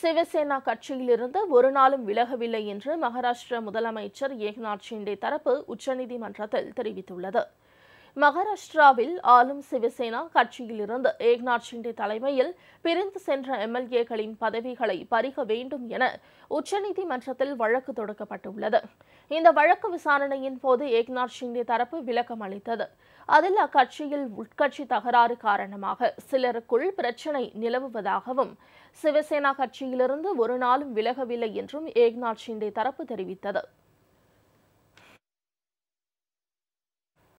சிவசேனா கட்சியிலிருந்து ஒரு நாளும் விலகவில்லை என்று மகாராஷ்டிர முதலமைச்சர் ஏக்நாத் ஷிண்டே தரப்பு உச்சநீதிமன்றத்தில் தெரிவித்துள்ளது மகாராஷ்டிராவில் ஆளும் சிவசேனா கட்சியிலிருந்து ஏக்நாத் ஷிண்டே தலைமையில் பிரிந்து சென்ற எம்எல்ஏக்களின் பதவிகளை பறிக வேண்டும் என உச்சநீதிமன்றத்தில் வழக்கு தொடுக்கப்பட்டுள்ளது இந்த வழக்கு விசாரணையின் போது ஏக்நாத் ஷிண்டே தரப்பு விளக்கம் அளித்தது அதில் அக்கட்சியில் உட்கட்சி தகராறு காரணமாக சிலருக்குள் பிரச்சினை நிலவுவதாகவும் சிவசேனா கட்சியிலிருந்து ஒரு நாளும் விலகவில்லை என்றும் ஏக்நாத் ஷிண்டே தரப்பு தெரிவித்தது